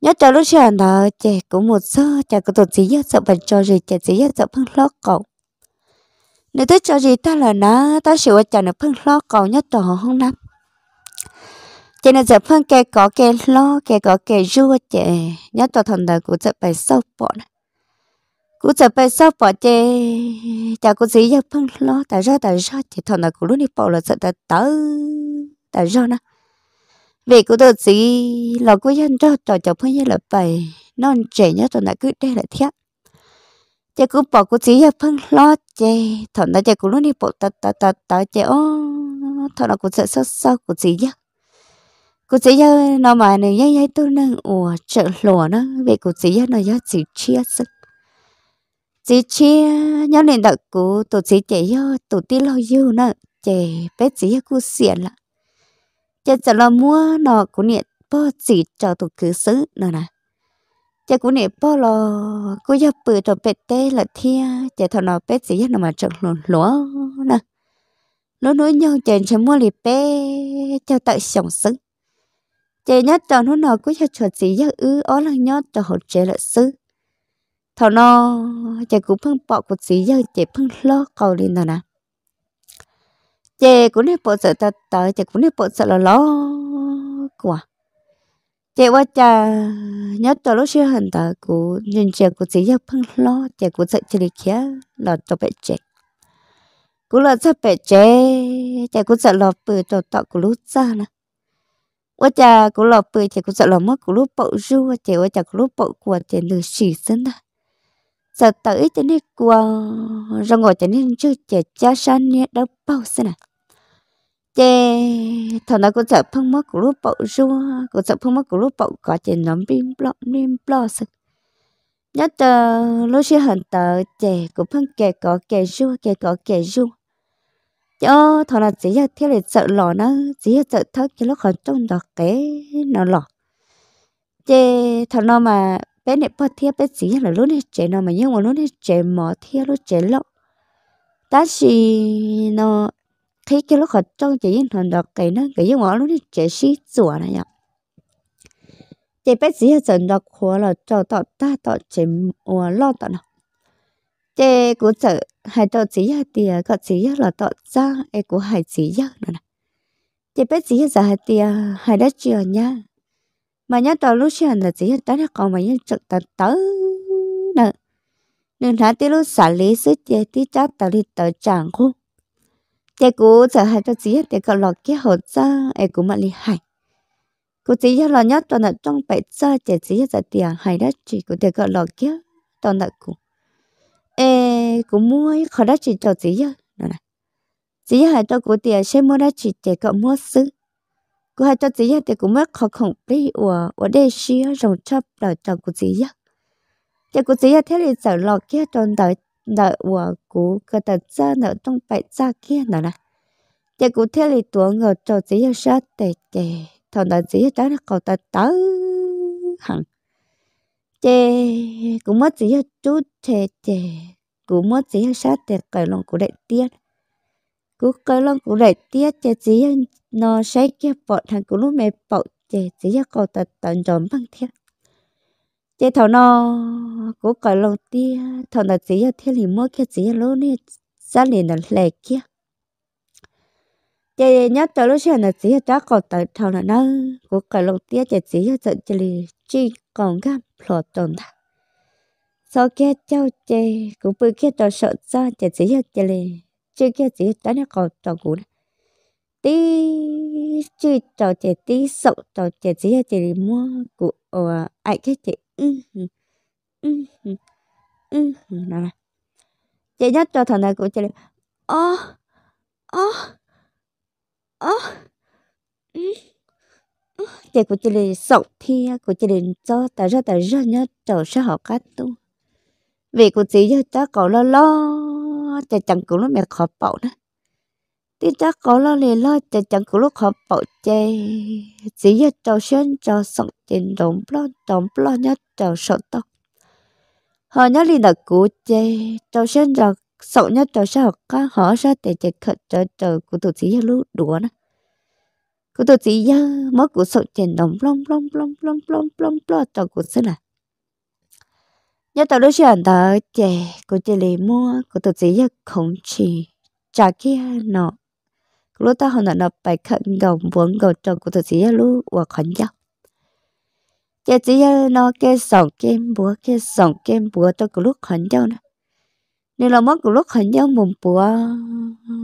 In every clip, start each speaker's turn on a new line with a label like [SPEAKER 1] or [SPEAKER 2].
[SPEAKER 1] nhớ cho lúc chờ đó trẻ cũng một sơ chả có tụt gì nhất sợ bệnh cho gì chả gì nhất sợ phân lót cậu nếu thích cho gì ta là nó ta sửa chả nó phân lót cậu nhất tổ không lắm chả nên sợ phân kê có kê lo kê có kê rua chả nhớ tổ thần đời cũng sợ phải sâu bọn cũng sợ phải sâu bỏ chả chả có gì nhất phân lót tại sao tại sao chỉ thần đời cũng lúc đi bỏ là sợ ta tớ tại sao nữa về của tôi chỉ là của dân cho trò trò phơi như là bài non trẻ nhớ tôi lại cứ đây là thiếp chị cũng bỏ của chỉ là phân lo chị thằng nó chị cũng luôn đi bộ ta ta ta ta chị ô thằng nó cũng sợ sợ sợ của chỉ nhá của chỉ nhá nó mà này nhá nhá tôi nâng ủa trợ lùa nó về của chỉ nhá nó nhá chỉ chia sức chỉ chia nhớ nên đặc của tổ chỉ chị yo tổ tí lo yêu nữa, chị bé chỉ nhá cũng xiên lại chả chả lo mua nó cũng nè bỏ chỉ cho tụ cứ xứ nữa nè chả cũng nè bỏ lo cô giáp bự cho bé tê là thia chả thọ nó bé chỉ nó mà trộn lúa lúa nè lúa lúa nhau chả chả mua lì bé cho tại sống xứ chả nhát cho nó nó cũng cho chuột gì giáp ư ó là nhát cho hỗ trợ là xứ thọ nó chả cũng phăng bỏ của gì giáp chả phăng lo cầu lên nè chè cũng nên bộ sợ ta tới chè cũng nên bộ sợ là lo quả chè qua chà nhớ tờ lúc xưa hẳn ta cú nhìn chè cú chỉ giấc phăng lo chè cú sợ chè đi kia là cho bé chè cú là sợ bé chè chè cũng sợ lo bự cho tọ cú lúc xa nè qua chà cú lo bự chè cũng sợ lo mất cú lúc bộ ru chè qua chà cú lúc bộ của chè lừa xỉ sinh nè sợ tới chè nên qua rồi ngồi chè nên chưa chè cha san nè đâu bao xin nè chế thằng nó cũng sợ phong mất của lúc bậu rua cũng sợ phong mất của lúc bậu có chế nắm bim blog nim blog sực nhất tờ lúc xưa hận tờ chế cũng phong kề có kề rua kề có kề rua cho thằng nào chỉ là thiếu để sợ lò nó chỉ là sợ thất cái lúc còn trong đó cái nó lò chế thằng nó mà bé này bớt thiếu bé chỉ là lúc này chế nó mà nhưng mà lúc này chế mỏ thiếu lúc chế lọ ta chỉ nó khi cái lúc họ trong chỉ thằng đó cái nó cái giống ngõ lúc đi chỉ sĩ chùa này ạ chỉ biết gì hết dần đọc khóa là cho tao ta tọt chỉ mua lo tao nào chỉ cũng sợ hai tọt chỉ hai tiền có chỉ là tao ra ai cũng hai chỉ nữa nè chỉ biết gì hết giờ hai tiền hai đất chưa nhá mà nhớ tao lúc xưa là chỉ hết tao còn mà nhớ trực tao tới nè nên thả tí lúc xả lý sức chế tí chắc tao đi tới chẳng khu thế cú sợ hai cho chị để cậu lọt kia hồ cha ấy cũng mà li hại cú chị cho lọt nhất toàn là trong bảy cha để chị giờ tiền hại đó chị cú để cậu lọt kia toàn là cú ê cú mua khó đó chị cho chị giờ nè chị hại cho cú tiền sẽ mua đó chị để cậu mua xứ cú hại cho chị giờ để cú mất khó khổng đi ở ở đây xíu rồng chấp là cho cú chị giờ để cú chị giờ thế thì sợ lọt kia toàn đời nợ của cú cơ tật ra nợ trong phải ra kia nợ nè, giờ cú thế thì tuổi ngờ cho chỉ là sát để để thằng đó chỉ là trái nó cầu tật tớ hằng chè cũng mất chỉ là chút chè chè cũng mất chỉ là sát để cởi lòng của đại tiết cú cởi lòng của đại tiết chè chỉ là nó sẽ kia bọn thằng cú lúc mẹ bọn chè chỉ là cầu tật tận tròn Băng thiết chế thầu nó cố cởi lòng tia thầu là chỉ là thiên lý mỗi cái chỉ là lối này gia đình là lệ kia chế nhớ tới lúc xưa là chỉ là chắc còn tới thầu là nó cố cởi lòng tia chế chỉ là tận chỉ là chỉ còn gặp lọt tồn tại sau kia cháu chế cũng bự kia tao sợ ra chế chỉ là chỉ là chưa kia chỉ tới nó còn tao cũ này tí chỉ tao chế tí sợ tao chế chỉ là chế mua của ờ, ai cái chị nào này. Chị nhắc cho thằng này của chị. Ơ. Ơ. Ơ. Chị của chị liền sọc thi của chị liền cho tại ra tại ra nhớ trở sẽ học cách tu. Vì của chị cho cháu cậu lo lo. Chị chẳng cũng nó mẹ khó bảo đó tí ta có lo lì lo chả chẳng có lúc họ bỏ chạy chỉ giờ trâu sơn cho sọc tiền đồng lo đống lo nhất trâu sọc tóc họ nhớ lì là cú chê trâu sơn cho sọc nhất trâu sọc cá họ ra để chạy khật trâu trâu của tụi chỉ giờ lúc đùa nè của tụi chỉ giờ mất của sọc tiền đồng lông lông lông lông lông lông lông cho của xưa là nhớ tao lúc xưa đó chè của chị lì mua của tụi chỉ giờ không chỉ chả kia nọ lúc ta họ nó bài khẩn gồng vốn gồng trong của tôi chỉ lúc và khẩn giấc chỉ chỉ nó cái sòng cái búa cái sòng cái búa tôi cái lúc khẩn giấc nè nên là mất cái lúc khẩn giấc một búa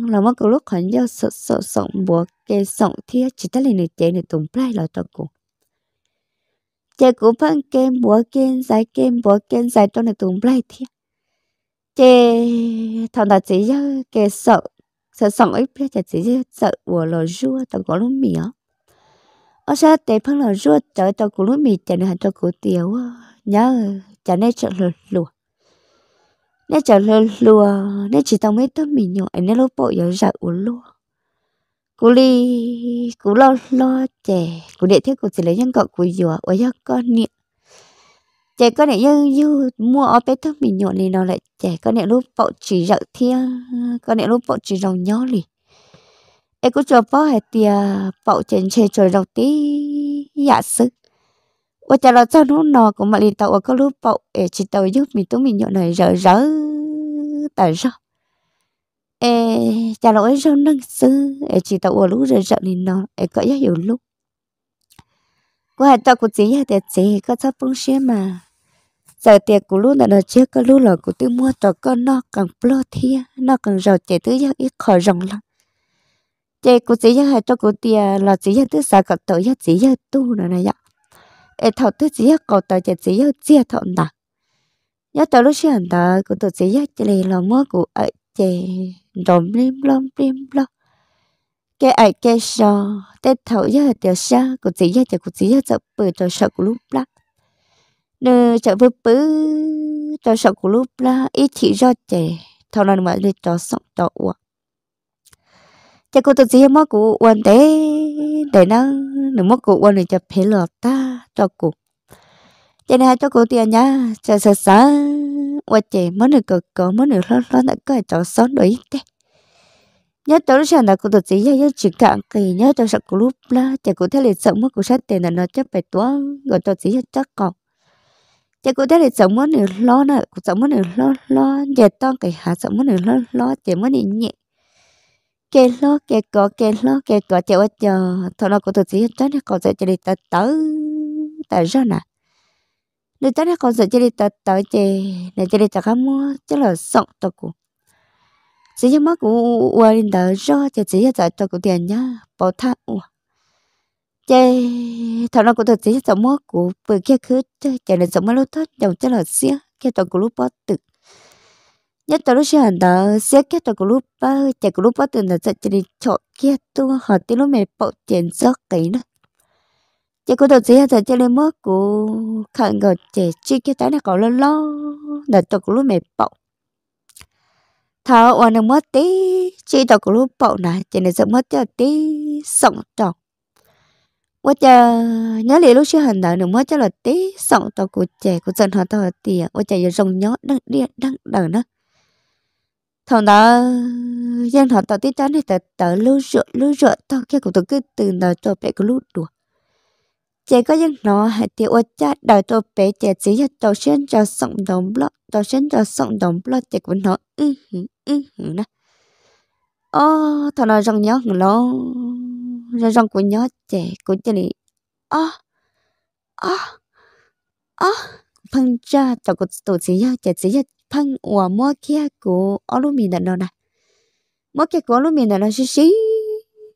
[SPEAKER 1] là mất cái lúc khẩn giấc sợ sợ sòng búa cái sòng thiết chỉ ta liền chạy này tùng bài là tôi cũng chị cũng phân kem búa kem giải kem búa kem giải trong này tùng bài thiết chị thằng ta chỉ cái sợ sợ sống ấy bây giờ chỉ chỉ sợ của lò rua tao có lúc mì á ở sa tế phân lò rua tới tao có lúc mì chẳng hạn tao có tiêu nhớ chẳng nên chọn lò lùa nên chọn lò lùa nên chỉ tao mấy tao mì nhỏ nên lúc bộ giờ sợ của lùa cú li cú lo lo trẻ cú đệ thiết cú chỉ lấy nhân cậu cú dừa ở giấc con niệm trẻ có thể như mua ở bé thức mình nhộn thì nó lại trẻ có thể lúc bộ chỉ dạo thia có thể lúc bộ chỉ dòng nhó lì em cũng cho bỏ hệ tia bộ trên xe trời đầu tí dạ sức và chả là cho nó nò cũng mà liền tàu có lúc bộ em chỉ tàu giúp mình tụi mình nhộn này rỡ rỡ tại sao em chả lỗi rau nâng sư em chỉ tàu ở lúc rỡ rỡ thì nó em có rất nhiều lúc của hai tàu của chị hai tệ chị có thấp phong xuyên mà giờ tiền của lúc là chưa có lúc là của tôi mua cho con nó càng plo thia nó càng giàu chạy thứ giác ít khỏi rồng lắm chạy của chỉ giác cho của tiền là chỉ giác thứ sáu cặp tổ giác chỉ giác tu nữa này ạ ê thầu thứ chỉ giác cầu tờ chạy chỉ giác chia thọ nào nhớ tờ lúc xưa tờ của tổ chỉ giác chạy là mua của ở chạy rồng lim lom lim lom cái ai cái sao tết thầu giác tiểu sa của chỉ giác chạy của chỉ giác chập bự cho sợ của lúc lắm nơ chợ bự bự cho sợ của lúc là ít chỉ do trẻ thâu lần mà lịch cho sống cho uổng chợ cô tự nhiên mất của uổng thế để năng nó mất của uổng này cho phê lọt ta cho cụ cho nên cho cô tiền nhá cho sợ sợ uổng trẻ mất được cờ cờ mất được lót lót đã có cho sống đối thế nhớ tới rằng là cô tự chỉ nhớ chỉ cạn kỳ nhớ cho sợ lúc là chỉ có thể lịch sự mất của sách tiền là nó chấp phải tuấn gọi cho chỉ chắc còn chị cũng thấy là sống muốn nửa lo nè sống muốn nửa lo lo giờ to cái hà sống muốn nửa lo lo chị muốn nửa nhẹ kê lo kê cọ kê lo kê cọ chị ở chờ thôi nó cũng thực sự chắc nó còn sẽ chị đi tới tới tới ra nè nếu chắc nó còn sẽ chị đi tới tới chị nếu chị đi tới không mua chắc là sống tôi cũng chỉ cho mất của qua đến tới ra chị chỉ cho tôi cũng tiền nhá bỏ thắt chê thằng nó cũng thật sự sống mất của vừa kia khứ chả nên sống mất lúc thoát chồng chất là xía kia toàn của lúc bó tự nhất tao lúc hành đó xía kia toàn của lúc bó chả của lúc bó tự là sợ cho đi chỗ kia tu họ tí lúc mẹ bộ tiền giấc cái nữa chả cũng thật sự thật cho nên mất của khẩn gọi trẻ chi kia trái này còn lo lo là toàn của lúc mẹ bộ thảo oan mất tí chỉ tao của lúc bộ này cho nên sợ mất tí sống trọng 我家 nhà 里路是很大的，我家了地上到古街，古镇上到地，我家也种鸟，đang đi đang đang đó. Thằng đó, dân họ tao tít chán thì tao tao lưu rượu lưu rượu tao kia của tao cứ từ đó cho bé cứ lút đùa. Chế có dân nó hãy tiêu ô cha đời cho bé chế chỉ cho tao xuyên cho sống đồng lo, tao xuyên cho sống đồng lo chế của nó ư hử ư hử nè. Ô, thằng nó rong nhớ ngờ lâu rồi răng của nhớ trẻ của chị lì à à à phân ra cho của tổ chức ya trẻ chỉ ya phân của mua kia của aluminum đó nè mua kia của aluminum là xí xí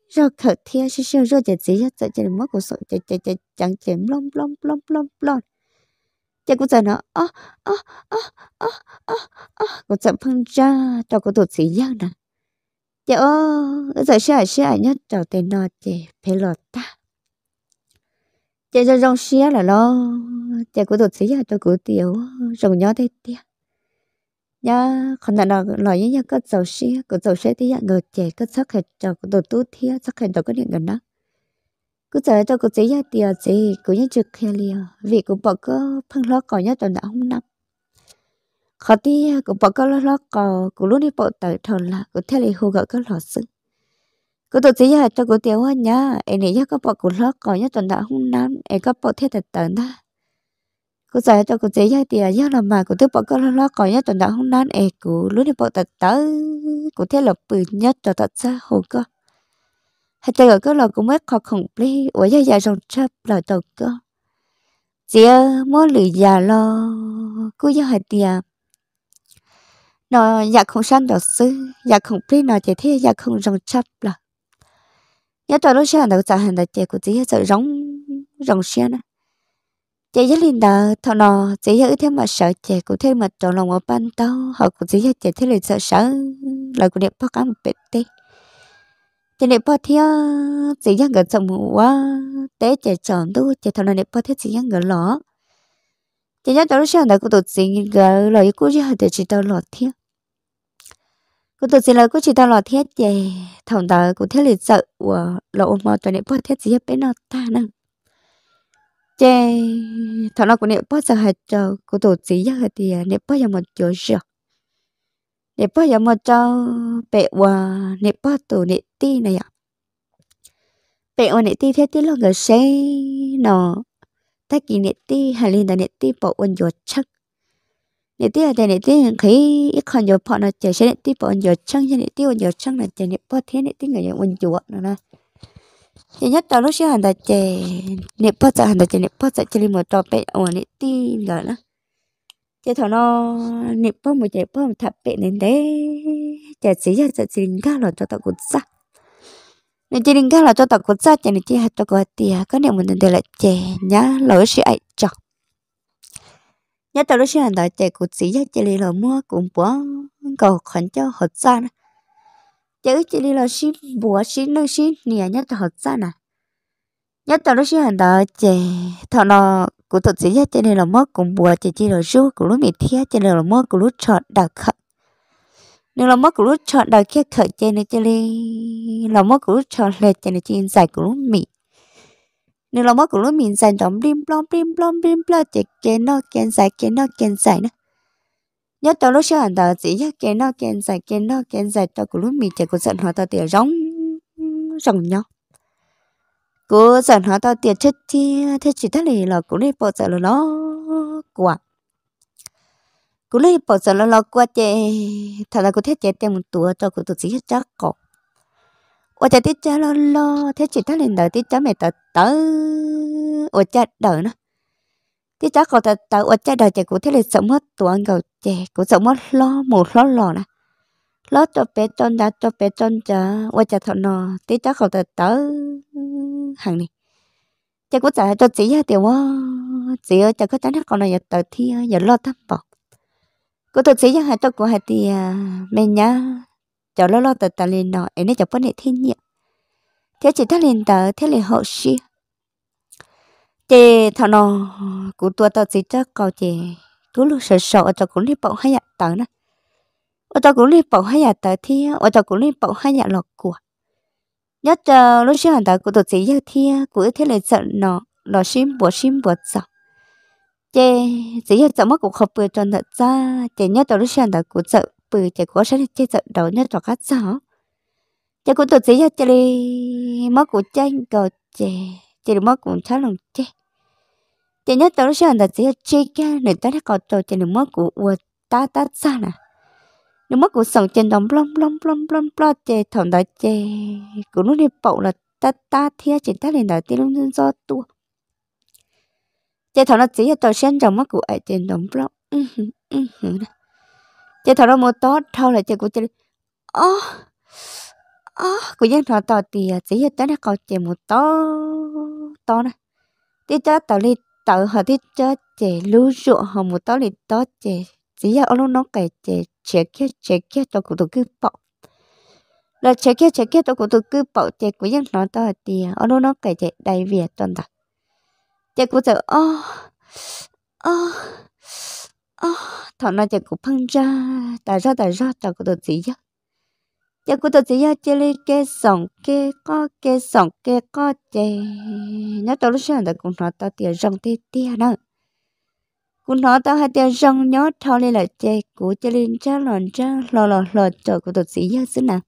[SPEAKER 1] rồi khởi thiên xí xí rồi trẻ chỉ ya trẻ chỉ mua của số trẻ trẻ trẻ chẳng chém lom lom lom lom lom chị cũng sợ nó ơ ơ ơ ơ ơ ơ cũng sợ phân ra cho cái tổ sĩ giang nè giờ ô giờ sẽ sẽ nhất đầu tiên nó chỉ phải lọt ta giờ giờ rong xía là lo giờ của tụt xía tôi cứ tiểu rồng nhớ thế tiếc nhá không là nó nói với nhau có dầu xía có dầu xía thì người trẻ có sắc hệt cho có tụt tút thía sắc hệt đó có điện gần đó cứ chờ cho có xía thì gì cứ như trực kia liền vì cũng bỏ có phân lo còn nhất tuần đã không nắm khó tí cũng bỏ cái lo lo cò cũng lúc đi bỏ tới thôn là cũng theo lấy hồ gỡ cái lọ sưng cũng tổ chức à, cho cũng tiêu hoa nhá em này chắc có bỏ cũng lo cò nhất tuần đã hung nam em có bỏ theo tận tận đó cũng giải cho cũng chế gia tiền à, giá là mà cũng tiếp bỏ cái lo lo cò nhất tuần đã hung nam em cũng lúc đi bỏ tận tới cũng theo là bự nhất cho thật ra hồ cơ hay chơi ở cái lò cũng mất khó khổng lý ủa gia già rồng chắp là tàu cơ chỉ mỗi lười già lo cứ giờ hạt tiền nó dạ không sang được sư dạ không biết nó chạy thế dạ không rong chấp là nhớ tôi lúc sáng đầu sáng đầu chị của chị sợ rong rong xe nè chạy với linh đờ thằng nó chị với thế mà sợ chạy của thế mà trộn lòng ở ban tao họ của chị với chạy thế là sợ sợ lời của đẹp bao cá một bể tê chị đẹp bao thế chị với người chồng quá té chạy chọn tu chạy thằng nọ đẹp bao thế chị với người lọ chị nhớ tôi lúc sáng đầu của tụi chị người lời của chị họ để chị tao lọt thiếc cứ tự xin lời cứ chỉ tao lo thiết gì thằng tớ cũng thiết lịch sự của lỗ ôm mò cho nên bớt thiết gì hết bên nó ta nè chê thằng nó cũng nên bớt giờ hết cho cứ tự gì hết thì à, nên bớt giờ một chỗ rồi nên bớt giờ một chỗ bẹ qua nên bớt tổ nên ti này ạ bẹ qua nên ti thiết tí lo người xe nó ta kỳ nên ti hà linh là nên ti bỏ quân chuột chắc nè tí là nè tí khi ít còn nhiều bỏ nó chơi xe nè tí bỏ nhiều chân sẽ nè tí còn nhiều chân là chơi nè bỏ thế nè tí người nhiều quên chuột nữa nè chỉ nhất đầu lúc xưa hàng ta chơi nè bỏ chơi hàng ta chơi nè bỏ chơi chơi một trò bể ở nè tí rồi đó chơi thằng nó nè bỏ một chơi bỏ một thập bể nên đấy chơi chỉ chơi chơi chỉ linh cá rồi cho tao cút ra nè chỉ linh cá là cho tao cút ra chơi nè chỉ hạt cho cút tiền có nè mình để lại chơi nhá lỡ sẽ ai chọc nhớ tao lúc hành đại chạy của chị ra chạy lì mua cũng bỏ cầu khẩn cho hợp xa nè chạy chạy lì lò xin bùa xin nước xin nè nhất tao hợp xa nè nhớ tao lúc hành đại chạy thọ nó của tụi chị ra chạy lì mua cũng bùa chạy chạy lò ru của lúc mì thia chạy lì mua của lúc chọn đặc khẩn nếu là mất của lúc chọn đặc khẩn chạy này chạy đi là mất của lúc chọn lệ chạy này chạy dài của lúc mì nên là mất của lúc mình dành đóng bim blom bim blom bim blom chỉ cái nó kén giải cái nó kén giải nữa nhớ tao lúc xưa anh ta chỉ nhớ cái nó kén giải cái nó kén giải tao của lúc mình chỉ có giận họ tao tiền rong rong nhau cô giận họ tao tiền chết thì thế chỉ thế này là cũng đi bỏ giờ là nó quả cũng đi bỏ giờ là nó quá chè thật là có thể chè tiền một tuổi cho cũng tự chỉ hết chắc cọc 我家的家咯咯，thế chỉ ta lên đời tí cháu mẹ tớ tớ, cha đời nó, tí cháu còn tớ tớ cha đời chạy cũng thế là sống hết tuổi anh cầu chạy cũng sống lo một lo lò nè, lo cho bé trôn đã cho bé trôn chờ, cha thọ nọ, tí cháu còn tớ tớ hàng này, chạy cũng chạy cho chị ha tiểu quá, chị ơi chạy có trái nó còn này giờ tớ thi giờ lo thăm bỏ, cũng tớ chị ha cho của hai thì mẹ nhá cháu lo lo tờ tờ lên nọ em nên cháu bớt nệ thiên nhẹ thế chỉ thắt lên tờ thế lên hậu xia chị thằng nó cũng tua tờ chỉ cho cầu chị cứ lúc sợ sợ cháu cũng đi bậu hai nhặt à, tờ nè cháu cũng đi bậu hai nhặt à, tờ thì cháu cũng đi bậu hai nhặt à, lọc của nhớ chờ lúc xưa hàng tờ của tụi chị giao thi của thế lên sợ nó nó xin bùa xin bùa sợ chị chỉ giao sợ mất cũng không bừa cho nợ ra chị nhớ tao lúc xưa hàng tờ của sợ bự chạy có sáng chơi sợ đầu nhất trò khác sao chạy cũng tụt gì cho chạy đi mất của tranh cầu chạy chạy được mất cũng khá lòng chạy chạy nhất tao sáng là chỉ chơi kia người ta đã có trò chạy được mất của uo ta ta sao nè nếu mất của sống trên đồng blom blom blom blom blom chạy thằng đó chạy cũng lúc này bầu là ta ta thia chỉ ta lên đầu tiên luôn do tua chạy thằng nó chỉ là trò sáng trong mất của ai trên đóng blom ừ ừ ừ จะทอมตอดเท่าไหร่จะกูจะอ๋ออ๋อกูยังทอต่อเตียสิยันนะเขาเจมุตอตอนะที่จะต่อลิต่อหาที่จะเจรู้จักหามุตอลิต่อเจสิยันเอาลูกน้องไก่เจเช็คแค่เช็คแค่ตัวกูตัวกูเปาแล้วเช็คแค่เช็คแค่ตัวกูตัวกูเปาเจกูยังทอต่อเตียเอาลูกน้องไก่เจได้เวียตอนตาเจกูจะอ๋ออ๋อ oh, thọ nó chạy cũng phân ra tại ra tại ra tại có tôi gì nhá, giờ cô tôi chỉ nhá chơi lên cái sòng cái có cái sòng cái có chơi nhớ tao lúc sáng đã cũng nói tao tiền rong tê tê nữa cũng nói tao hai tiền rong nhớ thao lên là chơi của chơi lên cha lòn cha lò lò lò trời của tôi chỉ nhá xí nào,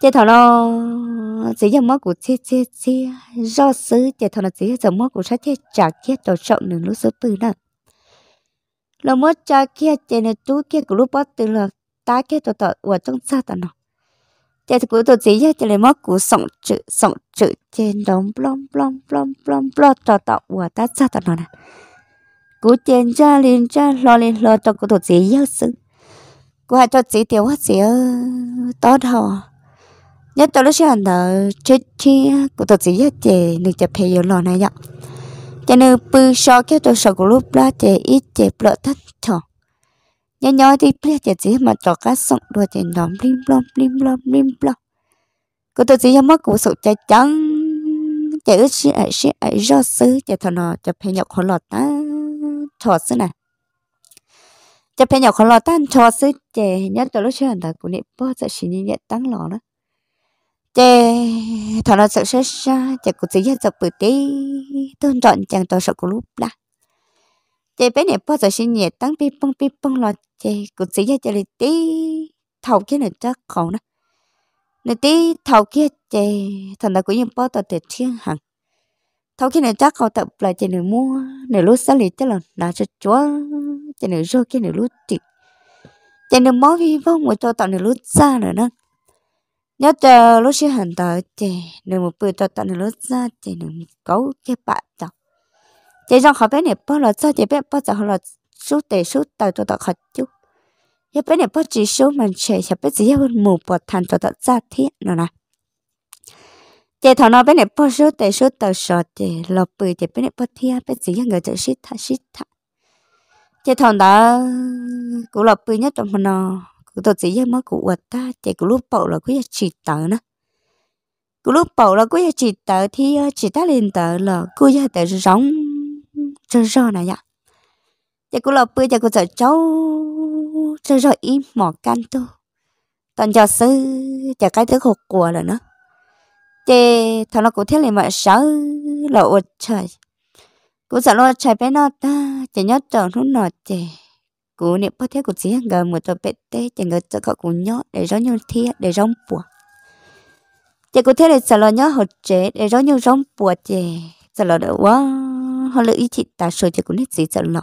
[SPEAKER 1] chơi thằng nó chỉ ra mất của chơi chơi chơi do xứ chơi thằng nó chỉ ra mất của sát chơi chả chết đồ trọng nửa lúc số từ nữa lo mo cha kia che ne tu kia bắt từ là ta kia to to wa trong sa ta no che tu to chỉ ya che le mo ku song chữ song chữ che dom blom blom blom blom blom to to wa ta sa ta no na cú chen cha liền cha lo liền lo cho cú tổ chỉ yêu sự cú hai cho chỉ tiểu hết chỉ tốt thò nhất tôi lúc xưa anh đó chết chi cú tổ chỉ yêu chè được chụp hình lo này vậy cho nên bư so cái tổ sợ của lúc đó chị ít chị bỡ thắt chọ nhớ nhớ đi bia chị chỉ mà trò cá sông đùa chị nhóm lim lom lim lom lim lom cô tôi chỉ nhớ mất của sự chạy trắng chạy ướt xí ấy xí ấy do xứ chạy thằng nào, chạy phe nhọc khó lọt ta thọ xứ này chạy phe nhọc khó lọt ta thọ xứ chạy nhớ tổ lúc xưa anh ta của niệm bơ chạy xí nhẹ tăng lọ đó chế thằng nó sợ sợ sợ chế cũng chỉ sợ bự tí tôn chọn chẳng tôi sợ cũng lúc là chế bé này bao giờ sinh nhẹ tăng pi pong pi pong lo chế cũng chỉ sợ lì tí thầu kia này chắc không nữa nè tí thầu kia chế thằng nó cũng như bao tờ tiền thiên hằng thầu kia này chắc không tập là chế nửa mua nửa lúc sáng lì chắc là là cho chúa chế nửa rô kia nửa lúc chị chế nửa máu vi vong một cho tao nửa lúc xa nữa nè nhớ chờ lúc xưa hẳn tờ chè nửa một bữa tờ tận lúc ra chè nửa một cấu cái bạn chọc chè trong khó bé này bao là sao chè bé bao giờ họ là số tệ số tờ tờ tờ khó chú nhớ bé này bao chỉ số mình chè chè bé chỉ hơn một bọt thành tờ tờ ra thiết nữa nè chè thằng nó bé này bao số tệ số tờ sợ chè lọp bự chè bé này bao thia bé chỉ hơn người chè shit thà shit thà chè thằng đó cũng lọp bự nhất trong mình nó tôi chỉ giờ mới cụ vật ta chạy cụ lúc bầu là cứ chỉ tớ nữa cụ lúc bầu là cứ chỉ tớ thì ờ, chỉ ta lên tớ là cứ giờ tờ rong cho rơ này ạ, chạy cụ lọ bơi chạy cụ sợ cháu cho rơ im mỏ can tôi toàn cho sư chạy cái thứ hộp của là nữa chê thằng nó cũng thế liền mà sợ là ột trời cũng sợ lo trời bé nó ta chỉ nhớ chồng nó nọ chè cú nè bắt thế cú chỉ ngờ một trò bẹt tê chẳng ngờ cho cậu cũng nhó để rõ nhau thia để rong bùa chị cú thế để sợ lo nhó hột chế để rõ nhau rong bùa chè sợ lo đỡ quá họ lựa ý chị ta sợ chị cũng nét gì sợ lo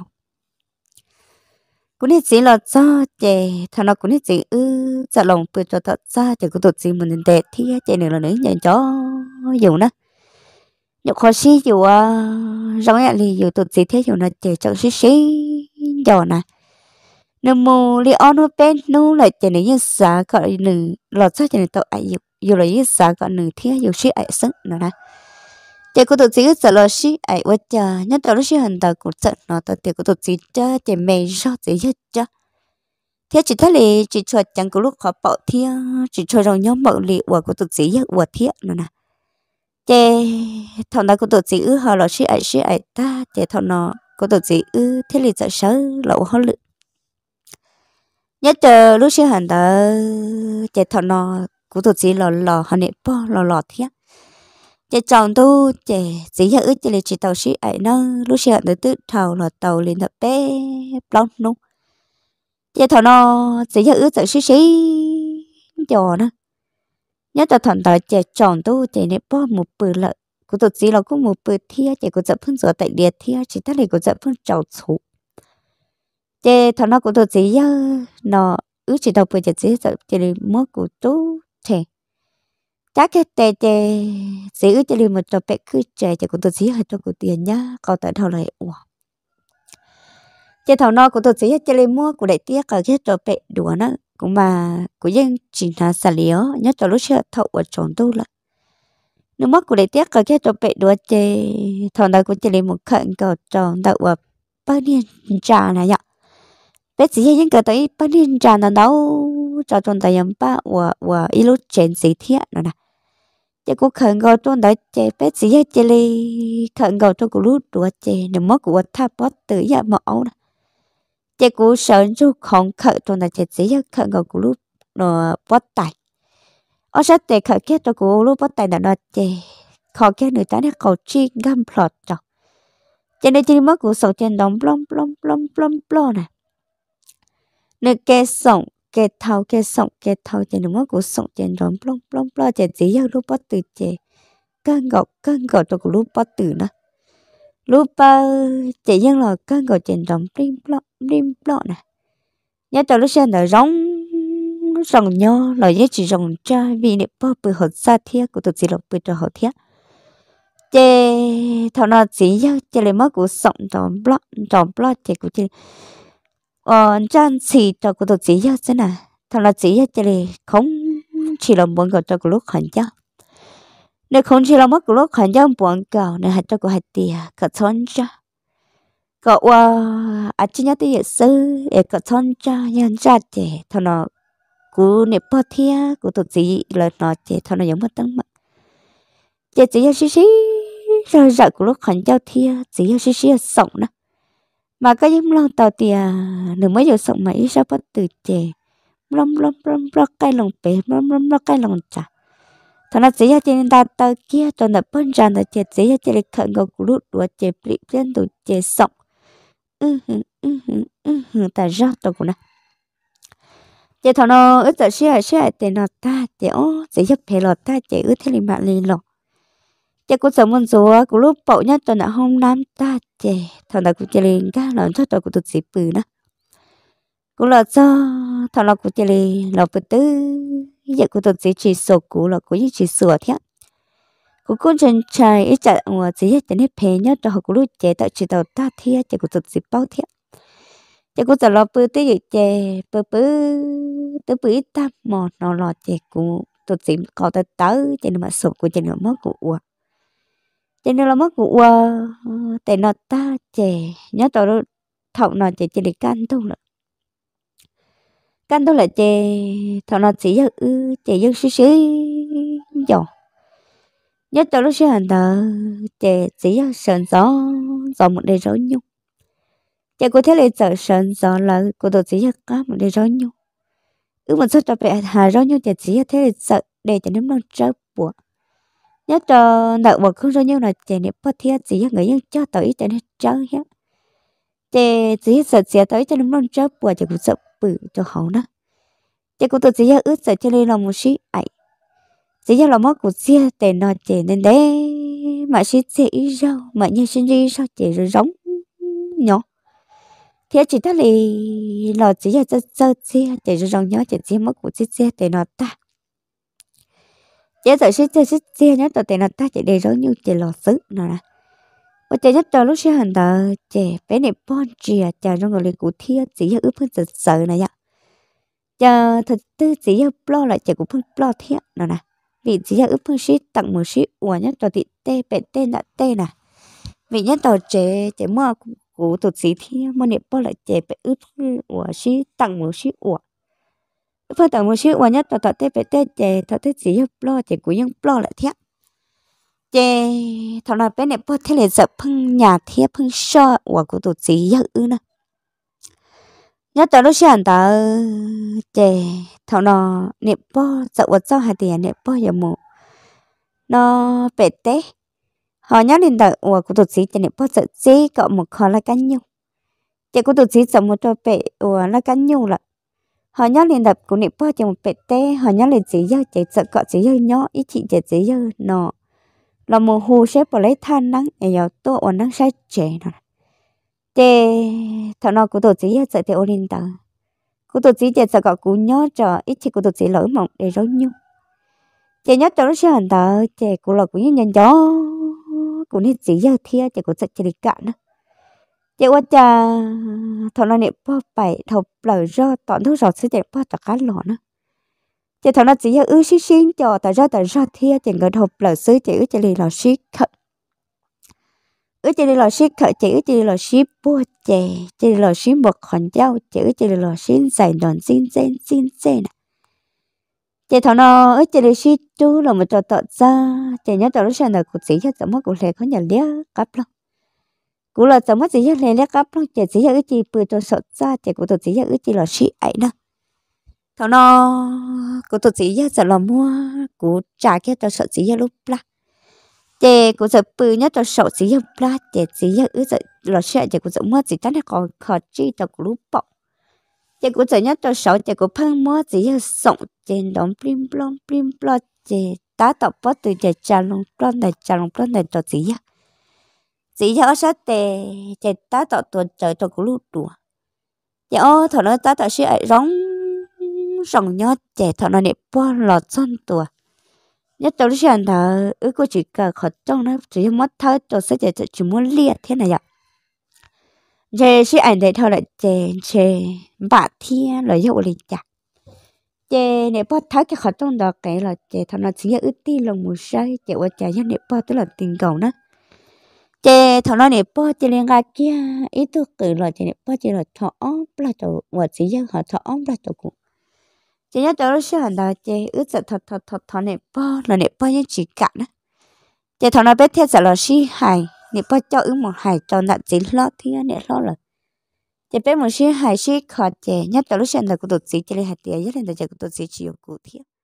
[SPEAKER 1] cũng nét gì lo cho chè thằng nó cũng nét gì ư sợ lòng vừa cho thật ra chị cú tụt gì mình tệ thia chè nữa là nữa nhận cho dù nữa nhiều khó xí dù à giống như là dù tụt gì thế dù là chè chọn xí xí giò này nếu mù li on hút bên nu lại chỉ nên yên xả gọi nữ lọt ra chỉ nên tàu ai dục dù là yên xả gọi nữ thiên dù sĩ ai sức nữa nè chỉ có tụt chỉ sợ lo sĩ ai quá cha nhất tàu lo sĩ hành tàu cũng sợ nó tàu chỉ có tụt chỉ cha chỉ mê rõ chỉ nhất cha thế chỉ thế là chỉ cho chẳng có lúc họ bỏ thiên chỉ cho rằng nhóm mọi liệu của có tụt chỉ hết của thiên, nữa nè chỉ thằng nào có tụt chỉ ư họ lo sĩ ai sĩ ai ta chỉ thằng nó có tụt chỉ ư thế là sợ sợ lậu họ lựng nhất chờ lúc xưa hẳn đó chạy thọ nó cũng thuộc gì lò lò hẳn nè bò lò lò thế chạy chọn tu chạy gì hả ước chạy lên chỉ tàu sĩ ấy nó lúc xưa hẳn tới tự thầu lò tàu lên thập bé blong nung chạy thọ nó gì hả ước chạy sĩ sĩ chờ nó nhất tàu thằng đó chạy chọn tu chạy nè bò một bự lợ cũng thuộc gì lò cũng một bự thia chạy cũng dập phun rửa tại địa thia chỉ ta lại cũng dập phun trầu sụp chế thằng nó cũng đồ gì á nó ứ chỉ đầu bây giờ chỉ sợ chỉ là mua của chú thế chắc cái tê chế chỉ ứ chỉ là một trò bé cứ chơi chỉ cũng đồ gì hay cho của tiền nhá còn tại thằng này ủa chế thằng nó cũng đồ gì chỉ là mua của đại tiếc cả cái trò bé đùa nó cũng mà cũng dân chỉ là xả lió nhất cho lúc chưa thậu ở trốn tu lại nếu mắt của đại tiếc cả cái trò bé đùa chế thằng nó cũng chỉ là một khẩn cầu tròn đậu ở bao nhiêu trà này nhở bé chỉ hay những cái tới bên liên tràn là đâu cho tuần tới yếm ba và và ít lúc chén sĩ thiệt nữa nè chỉ có khẩn cầu tuần tới chế bé chỉ hay chế li khẩn cầu tôi cũng lúc đùa chế nếu mất của tháp bắt dạ tự giờ mà ấu nè chế cũng sợ chú không khẩn tuần tới chế chỉ hay khẩn cầu cũng lúc nó bắt tay, ở sát tệ khẩn kia tôi cũng lúc bớt tài là nó chế khó kia người ta nó cầu chi gam plot cho cho nên chỉ mất của sầu trên đóng plom plom plom plom plom nè nè cho plong plong plong plong 那给送给头给送给头，这侬我古送这软不不不，这只要萝卜 tử 这干狗干狗都古萝卜 tử 呢，萝卜这样了干狗这软不不不不呢，nhớ tới lúc xem là rong rong nhau là nhớ chỉ rong cha vì nè bao bự họ xa thiết của tụi chỉ lộc bự cho họ thiết chê thằng nào chỉ nhớ chê lấy mất của sống tròn plong tròn blog chê của chê ờ chan chỉ cho cô tôi chỉ cho thế này thằng là chỉ cho chơi này không chỉ là muốn gọi cho cô lúc hẳn chắc nếu không chỉ là mất cô lúc hẳn chắc buồn cầu nên hãy cho cô hãy tiền cả thôn cho cậu ờ, à à chỉ nhớ tới sư để cả thôn cho nhân ra trẻ thằng nó cú nếp bơ thia cú tôi chỉ là nó trẻ thằng nó giống mất tăng mạng trẻ chỉ cho xí xí rồi dạy cô lúc hẳn chắc thia chỉ cho xí xí sống nữa mà có giống lon tàu tìa à, nửa mới giờ sống mà ít sao bắt từ chè lom lom lom lom cây lòng bể lom lom lom cây lòng chả thằng nó chỉ cho trên ta tàu kia cho nó bận rằng nó chỉ chỉ cho trên lịch khẩn cầu của lút đùa chè bị trên tủ chè sống. ừ hừ ừ hừ ừ hừ ta rót tàu của nó chè thằng nó ít giờ xe xe tiền nó ta chè ô chỉ giúp phe lọt ta chè ướt thế liền bạn liền lọt cha cũng sống muốn số cũng lúc bậu nhất tuần là hôm nam ta trẻ thằng là cũng chơi lên các lần cho tôi cũng tụt dịp bự nữa cũng là cho thằng là cũng chơi lên là bự tư giờ cũng tụt dịp chỉ số cũng là cũng như chỉ sửa thế cũng cũng chân trai ít chặt ngựa chỉ hết đến hết phe nhất rồi cũng lúc trẻ tạo chỉ đầu ta thế chỉ cũng tụt dịp bao thế chỉ cũng tụt là bự tư gì trẻ bự bự tư bự ít ta một nó là trẻ cũng tụt dịp có tới tới chỉ mà sụp của chỉ nó mất của chỉ nên là mất của ờ, ờ, tại nó ta trẻ nhớ tao đó thọ nó trẻ chỉ để can tu là can tu là trẻ thọ nó chỉ giờ ư chè giờ xí xí dọn nhớ tao lúc xưa hành tờ trẻ chỉ giờ sờn gió gió một đề rối nhung trẻ có thể là sợ sờn gió là của tôi chỉ giờ có một đề rối nhung ư một số tập về hà rối nhung trẻ chỉ giờ thế là sợ để cho nó non trớp buộc nhất cho nợ một không rồi nhưng là chị nếp bất thiết chỉ người nhưng cho tới chị nếp chơi hết trẻ chỉ sợ sẽ tới cho nên non trớ bùa chị cũng sợ bự cho hậu đó trẻ cũng tự chỉ ướt sợ cho nên là một sĩ ấy chỉ cho là mất của xe để nó trẻ nên đấy mà sĩ chị rau mà như sinh đi sao chị rồi giống nhỏ thế chỉ ta lì nó chỉ là chơi chơi chia chị rồi giống nhỏ trẻ chỉ mất của chiếc xe để nó ta chế tự sĩ chế sĩ chia nhớ tờ tiền là ta chỉ để rối như chỉ lò xứ nào nè và chế nhất tờ lúc xe hình tờ chế bé này bon chia chờ à, trong người cụ thia chỉ yêu ướp hơn sợ sợ này ạ chờ thật tư chỉ yêu lo lại chờ cũng phân lo thia nào nè vì chỉ yêu ướp hơn sĩ tặng một sĩ ủa nhất tờ thì tê bé tê nè tê nè vì nhất tờ chế chế mua cụ tụt sĩ thia mua này bo lại chế bé ướp ủa sĩ tặng một sĩ ủa một và nhất về chỉ chỉ cố gắng lại thằng nào bên này sợ nhà tổ nữa nhất tới lúc sáng tớ chè thằng nào nẹp bo sợ vật sau hai tiền nẹp bo giờ mù nó về thế họ nhớ đến tớ ủa của tổ sĩ chè nẹp bo sợ gì cậu một khó là cái nhung chè của tổ sĩ sợ một trò bể ủa là cái nhung là họ nhớ liền đập của niệm bao trong bẹt té họ nhớ liền chỉ dơ chỉ sợ cọ chỉ dơ nhó ít chị chỉ chỉ dơ nọ là mồ hồ sẽ bỏ lấy than nắng để vào tôi ổn nắng sai trẻ nọ thế thằng nó cũng tổ chỉ dơ sợ thì ổn lên tờ cũng tổ chỉ chỉ sợ cọ cũng nhớ chờ ít chị của tổ chỉ lỡ mộng để rối nhung chị nhớ cho nó sẽ hẳn tờ chị của là của những nhân gió của nên chỉ dơ thia chị của sợ chị đi cạn nữa chị quá cha thọ nó niệm bao bảy thọ lở rơ tọn thứ rọt sẽ chạy bao tất cả lọ nó chị thọ nó chỉ là ư xí xin cho tờ rơ tờ rơ thia chị người thọ lời xứ chị ư chị lì lọ xí khờ ư chị lì lọ xí khờ chị ư chị lì lọ xí bua chè chị lì lò xí bột hòn dao chị ư chị lì lọ xí dài đòn xin xin xin xin chị thọ nó ư chị lì xí chú là một trò tọt ra chị nhớ tờ lúc sáng nào cũng sĩ cho tấm mất cũng lệ có nhà lia cắp lắm cú là tao mất gì hết này lép gấp nó chỉ gì hết cái gì bự cho sợ ra chỉ cú tôi gì hết cái là chị ấy đó thằng nó cú tôi gì hết là mua cú trả cái tôi sợ gì hết lúc la chị cú sợ bự nhất cho sợ gì hết la chị gì hết cái gì là chị chị cú sợ mua chỉ tất là còn khó chi tao cú lúc bọc chị cú sợ nhất cho sợ chị cú phăng mua gì hết sống trên đóng plim plom plim plom chị ta tập bớt từ chị trả lông plom này trả lông plom này cho gì hết chỉ cho sát tề chạy ta tọt tuần trời tọt cũng lụt đùa chạy ô thọ nó ta tọt sĩ ấy rong rong nhót chạy thọ nó nẹp bò lọt chân tùa nhất tôi lúc anh thở ước cô chỉ cả khó trong nó chỉ mất thở cho sẽ chạy chỉ muốn liệt thế này ạ chạy sĩ ảnh thấy thọ lại chạy chạy bả thiên lời dụ liền chạy chè nẹp bớt thái cái khó trong đó cái là chè thằng nó chỉ là ướt ti lòng mù say chè qua chè nhớ nẹp bớt tức là tình cầu nữa chế thằng nó này bỏ chế liên ga kia ít tu cử rồi chế này bỏ chế rồi thọ ông là tổ vợ sĩ dân họ thọ ông là tổ cũng chế nhớ tổ nó sẽ hành đạo chế ước sợ thọ thọ thọ thọ này bỏ là này bỏ những chỉ cả nữa chế thằng nó biết thế sợ là si hài này bỏ cho ứng một hài cho nạn chỉ lo thì này lo rồi chế bé một si hài si khó chế nhớ tổ nó sẽ là cũng tổ sĩ chế liên hạt tiền nhất là tổ cũng tổ sĩ chịu cụ thiệt